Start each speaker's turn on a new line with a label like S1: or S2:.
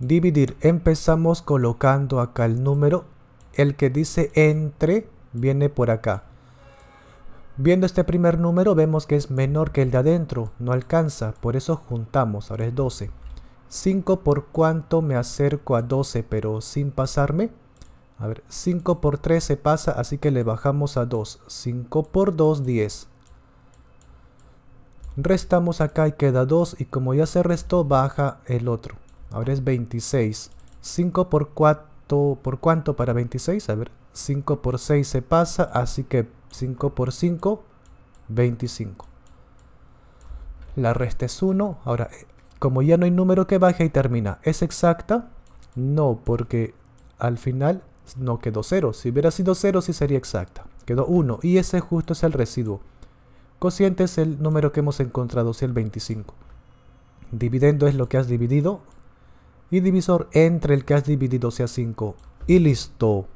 S1: dividir. Empezamos colocando acá el número. El que dice entre viene por acá. Viendo este primer número vemos que es menor que el de adentro, no alcanza, por eso juntamos, ahora es 12. 5 por cuánto me acerco a 12 pero sin pasarme. A ver, 5 por 3 se pasa, así que le bajamos a 2. 5 por 2, 10. Restamos acá y queda 2 y como ya se restó baja el otro. Ahora es 26. 5 por 4, ¿por cuánto para 26? A ver, 5 por 6 se pasa, así que 5 por 5, 25. La resta es 1. Ahora, eh, como ya no hay número que baje y termina, ¿es exacta? No, porque al final no quedó 0. Si hubiera sido 0, sí sería exacta. Quedó 1 y ese justo es el residuo. Cociente es el número que hemos encontrado, si el 25. Dividendo es lo que has dividido, y divisor entre el que has dividido sea 5 y listo